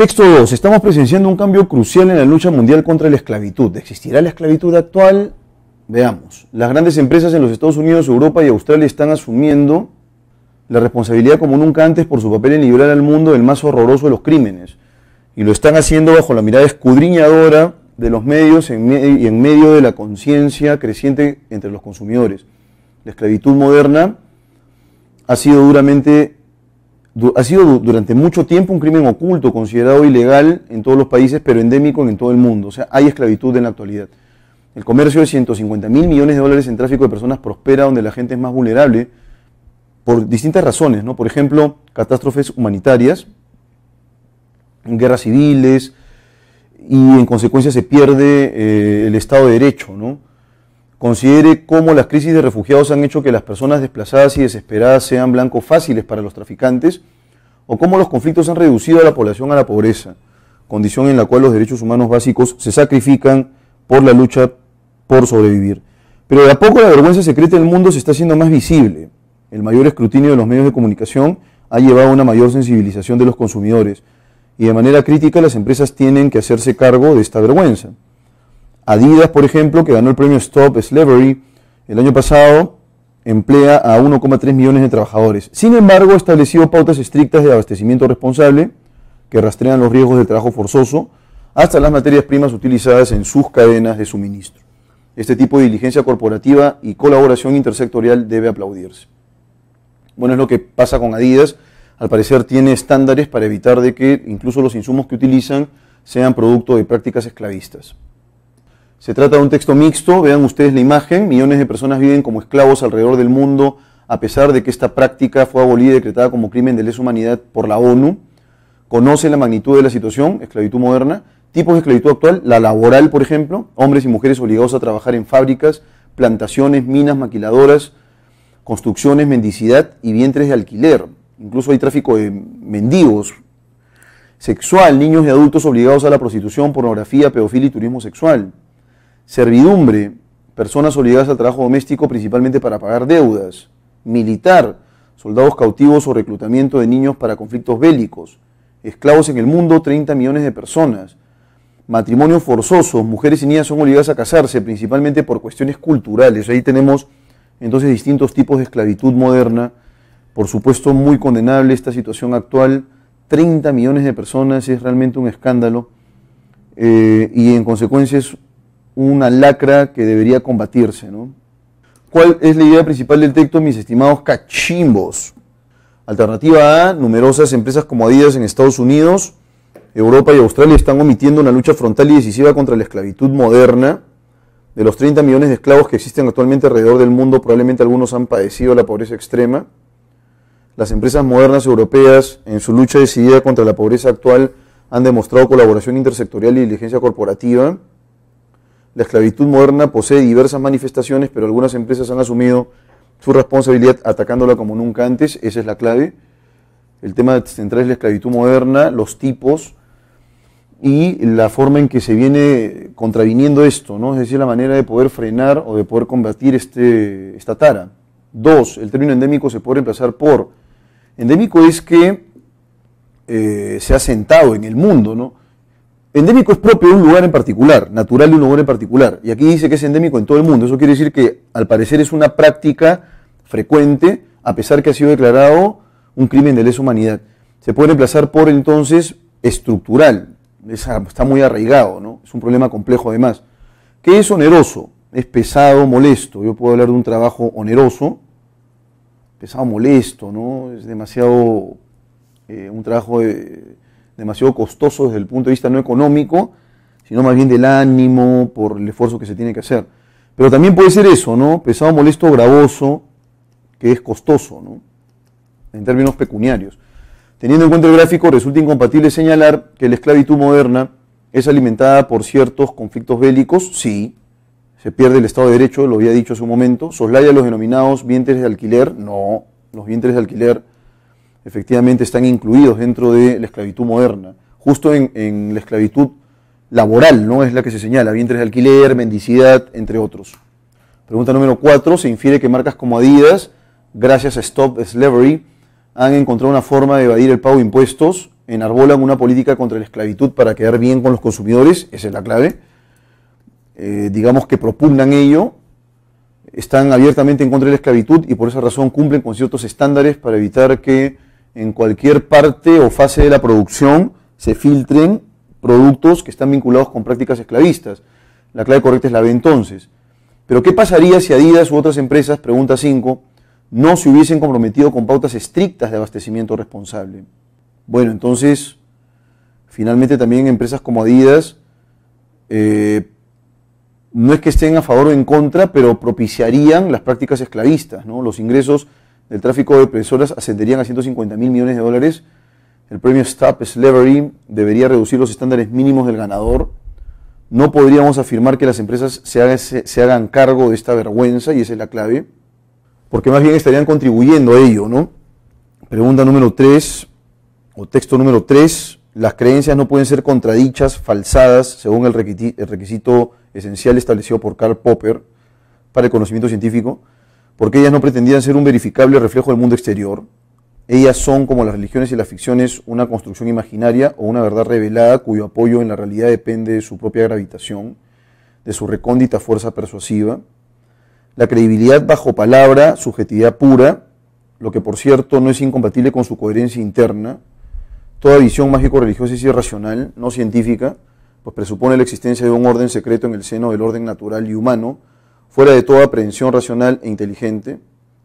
Texto 2. Estamos presenciando un cambio crucial en la lucha mundial contra la esclavitud. ¿Existirá la esclavitud actual? Veamos. Las grandes empresas en los Estados Unidos, Europa y Australia están asumiendo la responsabilidad como nunca antes por su papel en liberar al mundo del más horroroso de los crímenes. Y lo están haciendo bajo la mirada escudriñadora de los medios y en medio de la conciencia creciente entre los consumidores. La esclavitud moderna ha sido duramente ha sido durante mucho tiempo un crimen oculto, considerado ilegal en todos los países, pero endémico en todo el mundo. O sea, hay esclavitud en la actualidad. El comercio de 150 mil millones de dólares en tráfico de personas prospera donde la gente es más vulnerable por distintas razones, ¿no? Por ejemplo, catástrofes humanitarias, guerras civiles, y en consecuencia se pierde eh, el Estado de Derecho, ¿no? Considere cómo las crisis de refugiados han hecho que las personas desplazadas y desesperadas sean blancos fáciles para los traficantes o cómo los conflictos han reducido a la población a la pobreza, condición en la cual los derechos humanos básicos se sacrifican por la lucha por sobrevivir. Pero de a poco la vergüenza secreta del mundo se está haciendo más visible. El mayor escrutinio de los medios de comunicación ha llevado a una mayor sensibilización de los consumidores y de manera crítica las empresas tienen que hacerse cargo de esta vergüenza. Adidas, por ejemplo, que ganó el premio Stop Slavery el año pasado, emplea a 1,3 millones de trabajadores. Sin embargo, ha establecido pautas estrictas de abastecimiento responsable que rastrean los riesgos de trabajo forzoso hasta las materias primas utilizadas en sus cadenas de suministro. Este tipo de diligencia corporativa y colaboración intersectorial debe aplaudirse. Bueno, es lo que pasa con Adidas. Al parecer tiene estándares para evitar de que incluso los insumos que utilizan sean producto de prácticas esclavistas. Se trata de un texto mixto, vean ustedes la imagen, millones de personas viven como esclavos alrededor del mundo, a pesar de que esta práctica fue abolida y decretada como crimen de lesa humanidad por la ONU. Conoce la magnitud de la situación, esclavitud moderna, tipos de esclavitud actual, la laboral, por ejemplo, hombres y mujeres obligados a trabajar en fábricas, plantaciones, minas, maquiladoras, construcciones, mendicidad y vientres de alquiler. Incluso hay tráfico de mendigos, sexual, niños y adultos obligados a la prostitución, pornografía, pedofilia y turismo sexual servidumbre, personas obligadas al trabajo doméstico principalmente para pagar deudas, militar, soldados cautivos o reclutamiento de niños para conflictos bélicos, esclavos en el mundo, 30 millones de personas, matrimonios forzosos, mujeres y niñas son obligadas a casarse principalmente por cuestiones culturales. Ahí tenemos entonces distintos tipos de esclavitud moderna, por supuesto muy condenable esta situación actual, 30 millones de personas es realmente un escándalo eh, y en consecuencia es una lacra que debería combatirse. ¿no? ¿Cuál es la idea principal del texto, mis estimados cachimbos? Alternativa A, numerosas empresas como Adidas en Estados Unidos, Europa y Australia están omitiendo una lucha frontal y decisiva contra la esclavitud moderna. De los 30 millones de esclavos que existen actualmente alrededor del mundo, probablemente algunos han padecido la pobreza extrema. Las empresas modernas europeas, en su lucha decidida contra la pobreza actual, han demostrado colaboración intersectorial y diligencia corporativa. La esclavitud moderna posee diversas manifestaciones, pero algunas empresas han asumido su responsabilidad atacándola como nunca antes. Esa es la clave. El tema central es la esclavitud moderna, los tipos y la forma en que se viene contraviniendo esto, ¿no? es decir, la manera de poder frenar o de poder combatir este, esta tara. Dos, el término endémico se puede reemplazar por. Endémico es que eh, se ha sentado en el mundo, ¿no? Endémico es propio de un lugar en particular, natural de un lugar en particular. Y aquí dice que es endémico en todo el mundo. Eso quiere decir que al parecer es una práctica frecuente, a pesar que ha sido declarado un crimen de lesa humanidad. Se puede reemplazar por entonces estructural. está muy arraigado, ¿no? Es un problema complejo además. Que es oneroso, es pesado, molesto. Yo puedo hablar de un trabajo oneroso, pesado, molesto, ¿no? Es demasiado eh, un trabajo de demasiado costoso desde el punto de vista no económico, sino más bien del ánimo, por el esfuerzo que se tiene que hacer. Pero también puede ser eso, ¿no? Pesado, molesto, gravoso, que es costoso, ¿no? En términos pecuniarios. Teniendo en cuenta el gráfico, resulta incompatible señalar que la esclavitud moderna es alimentada por ciertos conflictos bélicos, sí. Se pierde el Estado de Derecho, lo había dicho hace un momento. Soslaya los denominados vientres de alquiler, no. Los vientres de alquiler efectivamente están incluidos dentro de la esclavitud moderna. Justo en, la esclavitud laboral, ¿no? Es la que se señala, vientres de alquiler, mendicidad, entre otros. Pregunta número cuatro, Se infiere que marcas como Adidas, gracias a Stop Slavery, han encontrado una forma de evadir el pago de impuestos, enarbolan una política contra la esclavitud para quedar bien con los consumidores, esa es la clave. Eh, digamos que propugnan ello, están abiertamente en contra de la esclavitud y por esa razón cumplen con ciertos estándares para evitar que en cualquier parte o fase de la producción se filtren productos que están vinculados con prácticas esclavistas. La clave correcta es la B entonces. Pero ¿qué pasaría si Adidas u otras empresas, pregunta 5, no se hubiesen comprometido con pautas estrictas de abastecimiento responsable? Bueno, entonces, finalmente también empresas como Adidas, eh, no es que estén a favor o en contra, pero propiciarían las prácticas esclavistas, ¿no? Los ingresos el tráfico de personas ascenderían a 150 mil millones de dólares. El premio Stop Slavery debería reducir los estándares mínimos del ganador. No podríamos afirmar que las empresas se hagan, se hagan cargo de esta vergüenza, y esa es la clave, porque más bien estarían contribuyendo a ello, ¿no? Pregunta número 3, o texto número 3, las creencias no pueden ser contradichas, falsadas, según el requisito esencial establecido por Karl Popper para el conocimiento científico porque ellas no pretendían ser un verificable reflejo del mundo exterior. Ellas son, como las religiones y las ficciones, una construcción imaginaria o una verdad revelada cuyo apoyo en la realidad depende de su propia gravitación, de su recóndita fuerza persuasiva. La credibilidad bajo palabra, subjetividad pura, lo que por cierto no es incompatible con su coherencia interna. Toda visión mágico-religiosa es irracional, no científica, pues presupone la existencia de un orden secreto en el seno del orden natural y humano, fuera de toda aprehensión racional e inteligente,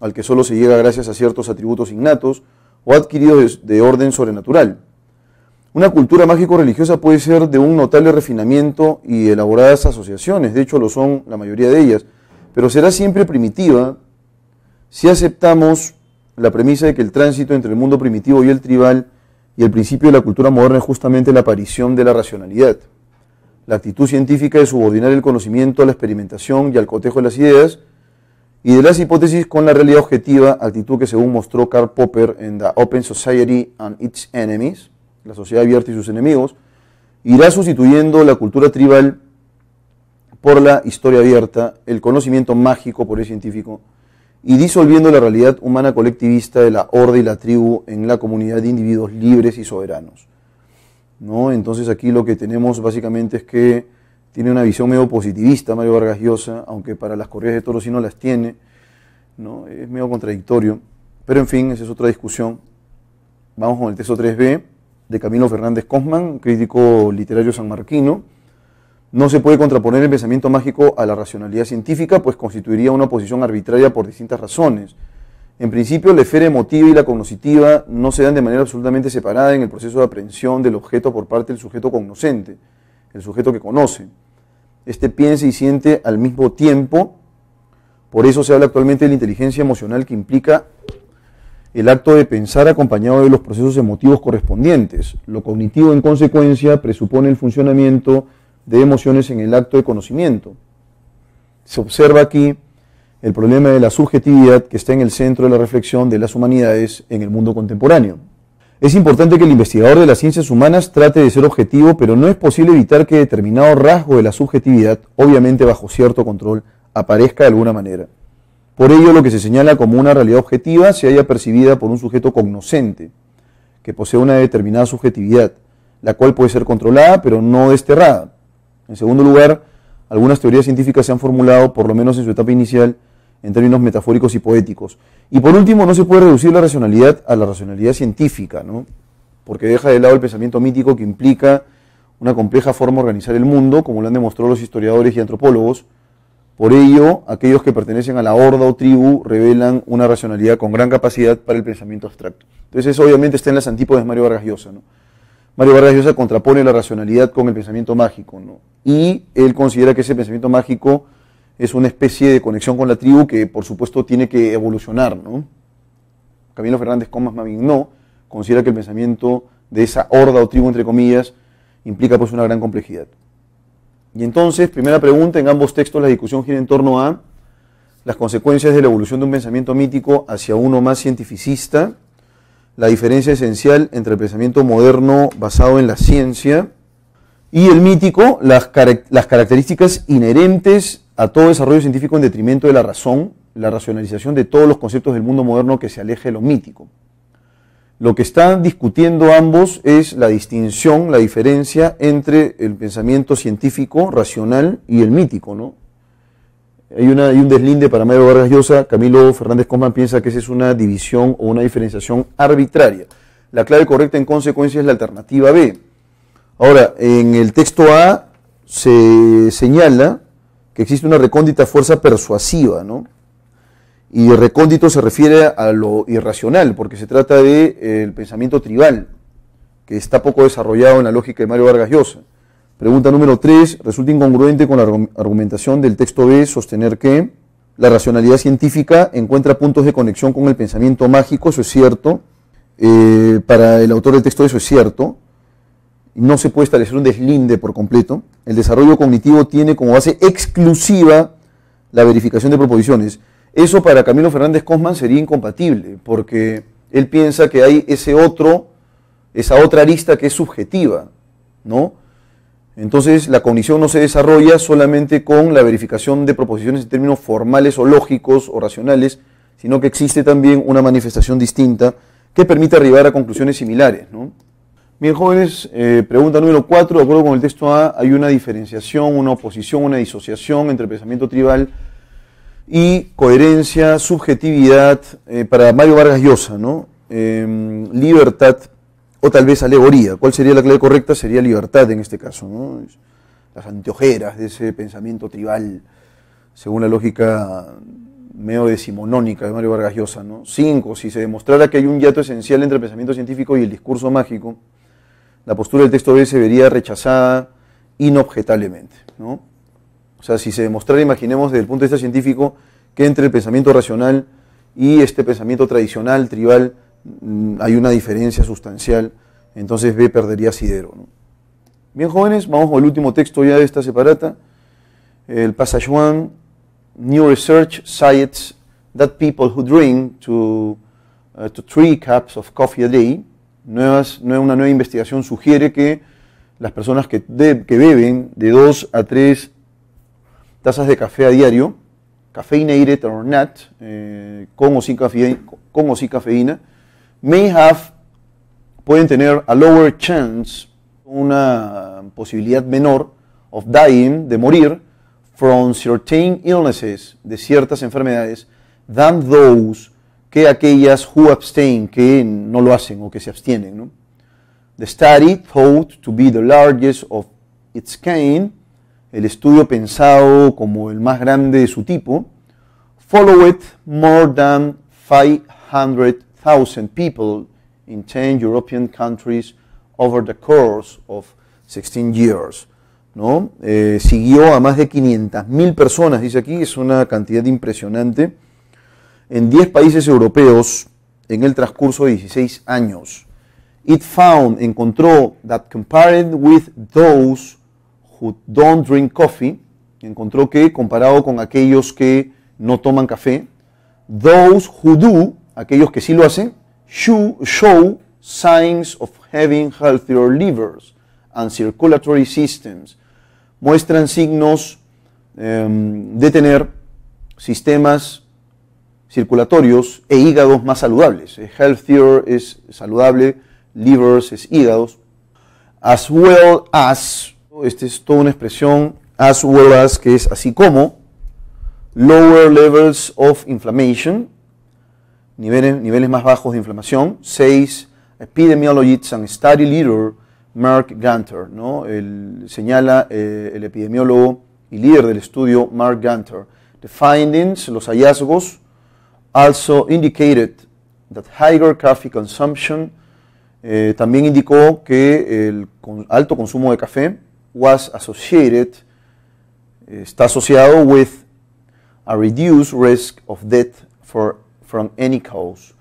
al que solo se llega gracias a ciertos atributos innatos o adquiridos de orden sobrenatural. Una cultura mágico-religiosa puede ser de un notable refinamiento y elaboradas asociaciones, de hecho lo son la mayoría de ellas, pero será siempre primitiva si aceptamos la premisa de que el tránsito entre el mundo primitivo y el tribal y el principio de la cultura moderna es justamente la aparición de la racionalidad la actitud científica de subordinar el conocimiento a la experimentación y al cotejo de las ideas, y de las hipótesis con la realidad objetiva, actitud que según mostró Karl Popper en The Open Society and Its Enemies, la sociedad abierta y sus enemigos, irá sustituyendo la cultura tribal por la historia abierta, el conocimiento mágico por el científico, y disolviendo la realidad humana colectivista de la horda y la tribu en la comunidad de individuos libres y soberanos. Entonces aquí lo que tenemos básicamente es que tiene una visión medio positivista Mario Vargas Llosa, aunque para las corrientes de toro sí no las tiene, ¿no? Es medio contradictorio. Pero en fin, esa es otra discusión. Vamos con el texto 3B de Camilo Fernández Cosman, crítico literario sanmarquino. No se puede contraponer el pensamiento mágico a la racionalidad científica, pues constituiría una posición arbitraria por distintas razones. En principio, la esfera emotiva y la cognoscitiva no se dan de manera absolutamente separada en el proceso de aprehensión del objeto por parte del sujeto cognoscente, el sujeto que conoce. Este piensa y siente al mismo tiempo, por eso se habla actualmente de la inteligencia emocional que implica el acto de pensar acompañado de los procesos emotivos correspondientes. Lo cognitivo, en consecuencia, presupone el funcionamiento de emociones en el acto de conocimiento. Se observa aquí el problema de la subjetividad que está en el centro de la reflexión de las humanidades en el mundo contemporáneo. Es importante que el investigador de las ciencias humanas trate de ser objetivo, pero no es posible evitar que determinado rasgo de la subjetividad, obviamente bajo cierto control, aparezca de alguna manera. Por ello, lo que se señala como una realidad objetiva se haya percibida por un sujeto cognoscente, que posee una determinada subjetividad, la cual puede ser controlada, pero no desterrada. En segundo lugar, algunas teorías científicas se han formulado, por lo menos en su etapa inicial, en términos metafóricos y poéticos. Y por último, no se puede reducir la racionalidad a la racionalidad científica, ¿no? porque deja de lado el pensamiento mítico que implica una compleja forma de organizar el mundo, como lo han demostrado los historiadores y antropólogos. Por ello, aquellos que pertenecen a la horda o tribu revelan una racionalidad con gran capacidad para el pensamiento abstracto. Entonces, eso obviamente está en las antípodas de Mario Vargas Llosa. ¿no? Mario Vargas Llosa contrapone la racionalidad con el pensamiento mágico, ¿no? y él considera que ese pensamiento mágico es una especie de conexión con la tribu que por supuesto tiene que evolucionar, ¿no? Camilo Fernández Comas Mavignó considera que el pensamiento de esa horda o tribu, entre comillas, implica pues una gran complejidad. Y entonces, primera pregunta, en ambos textos la discusión gira en torno a las consecuencias de la evolución de un pensamiento mítico hacia uno más cientificista, la diferencia esencial entre el pensamiento moderno basado en la ciencia y el mítico, las, las características inherentes a todo desarrollo científico en detrimento de la razón, la racionalización de todos los conceptos del mundo moderno que se aleje de lo mítico. Lo que están discutiendo ambos es la distinción, la diferencia entre el pensamiento científico, racional y el mítico, ¿no? Hay, una, hay un deslinde para Mario Vargas Llosa, Camilo Fernández Coman piensa que esa es una división o una diferenciación arbitraria. La clave correcta en consecuencia es la alternativa B. Ahora, en el texto A se señala existe una recóndita fuerza persuasiva, ¿no? Y recóndito se refiere a lo irracional, porque se trata del de, eh, pensamiento tribal, que está poco desarrollado en la lógica de Mario Vargas Llosa. Pregunta número 3. Resulta incongruente con la argumentación del texto B sostener que la racionalidad científica encuentra puntos de conexión con el pensamiento mágico, eso es cierto. Eh, para el autor del texto eso es cierto no se puede establecer un deslinde por completo. El desarrollo cognitivo tiene como base exclusiva la verificación de proposiciones. Eso para Camilo Fernández Cosman sería incompatible, porque él piensa que hay ese otro, esa otra arista que es subjetiva, ¿no? Entonces la cognición no se desarrolla solamente con la verificación de proposiciones en términos formales o lógicos o racionales, sino que existe también una manifestación distinta que permite arribar a conclusiones similares, ¿no? Bien, jóvenes, eh, pregunta número 4. De acuerdo con el texto A, hay una diferenciación, una oposición, una disociación entre pensamiento tribal y coherencia, subjetividad, eh, para Mario Vargas Llosa, ¿no? Em, libertad o tal vez alegoría. ¿Cuál sería la clave correcta? Sería libertad en este caso, ¿no? Las anteojeras de ese pensamiento tribal, según la lógica medio decimonónica de Mario Vargas Llosa, ¿no? Cinco, si se demostrara que hay un yato esencial entre el pensamiento científico y el discurso mágico, la postura del texto B se vería rechazada inobjetablemente. O sea, si se demostrara, imaginemos desde el punto de vista científico, que entre el pensamiento racional y este pensamiento tradicional, tribal, mm, hay una diferencia sustancial, entonces B perdería sidero. Bien, jóvenes, vamos el último texto ya de esta separata, el Passage One, New Research Cites that people who drink to, eh, to three cups of coffee a day Nuevas, no es una nueva investigación sugiere que las personas que, de, que beben de 2 a 3 tazas de café a diario, caffeinated or not, eh, con, o sin cafeína, con o sin cafeína, may have, pueden tener a lower chance, una posibilidad menor, of dying, de morir, from certain illnesses, de ciertas enfermedades, than those que aquellas who abstain, que no lo hacen o que se abstienen. The study thought to be the largest of its kind, el estudio pensado como el más grande de su tipo, followed more than 500,000 people in 10 European countries over the course of 16 years. ¿no? Eh, siguió a más de 500.000 personas, dice aquí, es una cantidad impresionante en 10 países europeos en el transcurso de 16 años. It found, encontró, that compared with those who don't drink coffee, encontró que comparado con aquellos que no toman café, those who do, aquellos que sí lo hacen, show, signs of having healthier livers and circulatory systems, muestran signos em, de tener sistemas circulatorios e hígados más saludables. Eh, Healthier es saludable, livers es hígados. As well as, esta es toda una expresión, as well as, que es así como, lower levels of inflammation, niveles, niveles más bajos de inflamación. 6. Epidemiologists and Study Leader Mark Gunter, ¿no? señala eh, el epidemiólogo y líder del estudio Mark Gunter. The findings, los hallazgos, also indicated that higher coffee consumption, eh, también indicó que el alto consumo de café was associated, eh, está asociado with a reduced risk of death for, from any cause.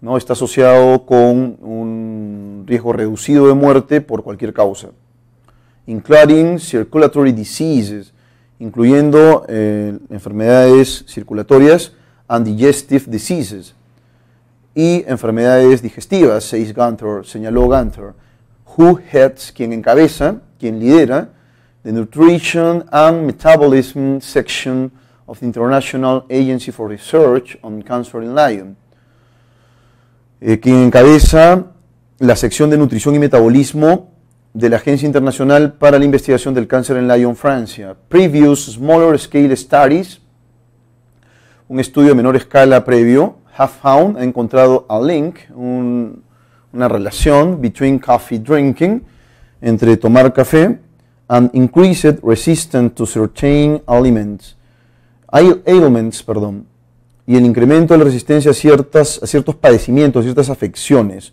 ¿no? Está asociado con un riesgo reducido de muerte por cualquier causa, including circulatory diseases, incluyendo eh, enfermedades circulatorias, and Digestive Diseases y Enfermedades Digestivas, seis Gantor, señaló Gunther. Who heads, quien encabeza, quien lidera, the Nutrition and Metabolism Section of the International Agency for Research on Cancer in Lion, eh, quien encabeza la sección de nutrición y metabolismo de la Agencia Internacional para la Investigación del Cáncer en Lyon, Francia. Previous Smaller Scale Studies un estudio de menor escala previo, HalfHound ha encontrado a link, una relación between coffee drinking, entre tomar café, and increased resistance to certain aliments, ailments, perdón, y el incremento de la resistencia a, ciertas, a ciertos padecimientos, a ciertas afecciones.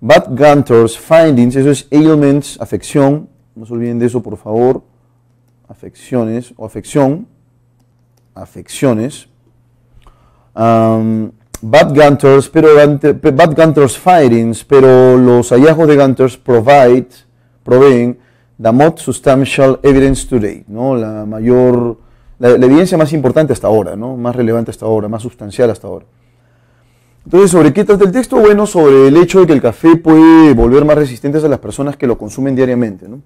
But Gunter's findings, eso es ailments, afección, no se olviden de eso por favor, afecciones o afección, afecciones Um, Bad Gunters, pero Bad Gunters Firings, pero los hallazgos de Gunters provide, proveen the most substantial evidence today ¿no? La mayor, la, evidencia más importante hasta ahora, ¿no? Más relevante hasta ahora, más sustancial hasta ahora. Entonces, ¿sobre qué trata el texto? Bueno, sobre el hecho de que el café puede volver más resistentes a las personas que lo consumen diariamente, ¿no?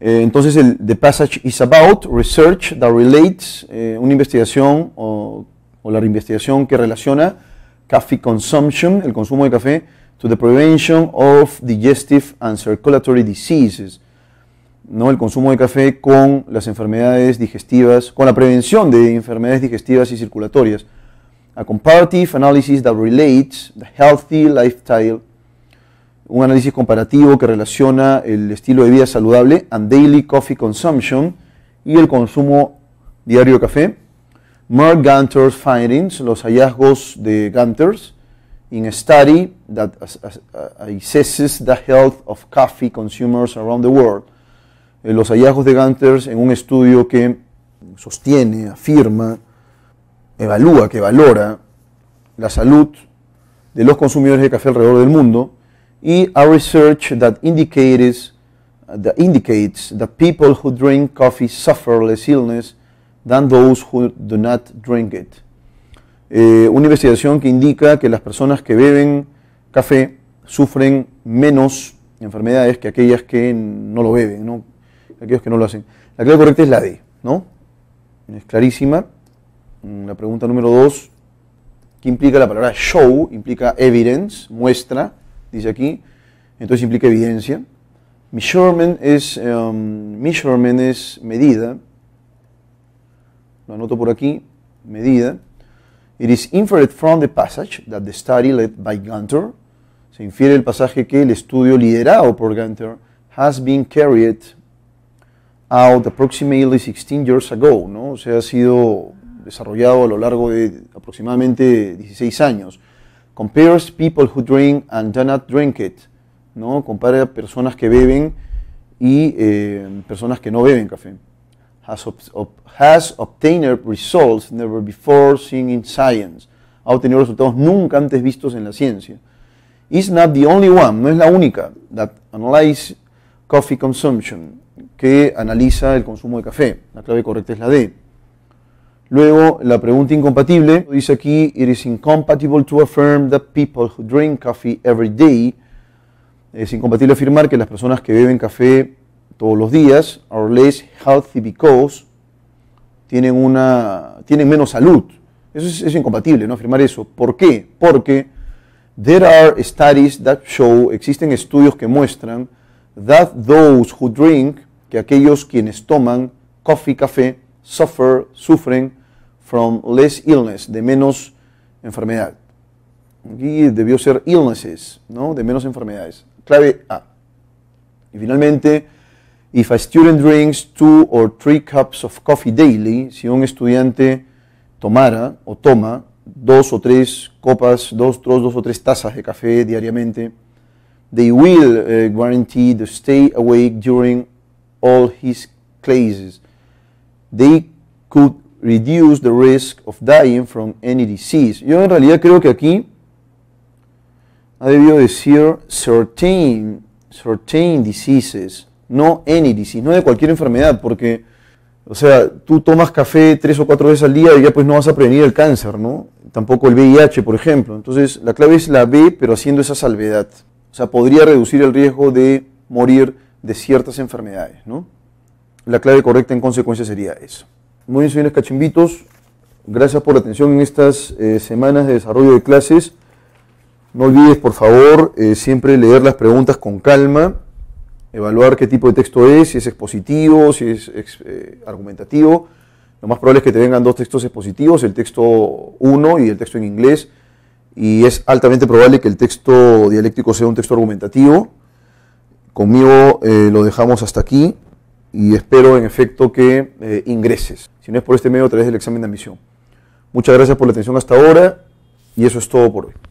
Eh, entonces, el, the passage is about research that relates, eh, una investigación o o la investigación que relaciona coffee consumption, el consumo de café, to the prevention of digestive and circulatory diseases. ¿no? El consumo de café con las enfermedades digestivas, con la prevención de enfermedades digestivas y circulatorias. A comparative analysis that relates the healthy lifestyle. Un análisis comparativo que relaciona el estilo de vida saludable and daily coffee consumption y el consumo diario de café Mark Gunter's findings, los hallazgos de Gunters, in a study that uh, assesses the health of coffee consumers around the world. Eh, los hallazgos de Gunters en un estudio que sostiene, afirma, evalúa, que valora la salud de los consumidores de café alrededor del mundo y a research that indicates, that indicates that people who drink coffee suffer less illness than those who do not drink it. Eh, una investigación que indica que las personas que beben café sufren menos enfermedades que aquellas que no lo beben, ¿no? aquellos que no lo hacen. La clave correcta es la D, ¿no? Es clarísima. Mm, la pregunta número dos, ¿qué implica la palabra show? Implica evidence, muestra, dice aquí. Entonces implica evidencia. measurement es em, medida lo anoto por aquí, medida. It is inferred from the passage that the study led by Gunter, se infiere el pasaje que el estudio liderado por Gunter has been carried out approximately 16 years ago, ¿no? O sea, ha sido desarrollado a lo largo de aproximadamente 16 años. Compares people who drink and do not drink it, ¿no? Compara personas que beben y eh, personas que no beben café has, obtained results never before seen in science. Ha obtenido resultados nunca antes vistos en la ciencia. Is not the only one, no es la única, that analyze coffee consumption, que analiza el consumo de café. La clave correcta es la D. Luego, la pregunta incompatible dice aquí: It is incompatible to affirm that people who drink coffee every day. Es incompatible afirmar que las personas que beben café todos los días are less healthy because tienen, una, tienen menos salud. Eso es, es incompatible, no afirmar eso. ¿Por qué? Porque there are studies that show, existen estudios que muestran that those who drink, que aquellos quienes toman coffee, café, suffer, sufren from less illness, de menos enfermedad. Aquí debió ser illnesses, ¿no? De menos enfermedades. Clave A. Y finalmente, If a student drinks two or three cups of coffee daily, si un estudiante tomara o toma dos o tres copas, dos, dos, dos o tres tazas de café diariamente, they will uh, guarantee to stay awake during all his classes. They could reduce the risk of dying from any disease. Yo en realidad creo que aquí ha debido decir certain, certain diseases. no any no de cualquier enfermedad, porque, o sea, tú tomas café tres o cuatro veces al día y ya pues no vas a prevenir el cáncer, ¿no? Tampoco el VIH, por ejemplo. Entonces, la clave es la B, pero haciendo esa salvedad. O sea, podría reducir el riesgo de morir de ciertas enfermedades, ¿no? La clave correcta en consecuencia sería eso. Muy bien, señores cachimbitos, gracias por la atención en estas eh, semanas de desarrollo de clases. No olvides, por favor, eh, siempre leer las preguntas con calma evaluar qué tipo de texto es, si es expositivo, si es eh, argumentativo. Lo más probable es que te vengan dos textos expositivos, el texto 1 y el texto en inglés, y es altamente probable que el texto dialéctico sea un texto argumentativo. Conmigo eh, lo dejamos hasta aquí y espero en efecto que eh, ingreses, si no es por este medio, a través del examen de admisión. Muchas gracias por la atención hasta ahora y eso es todo por hoy.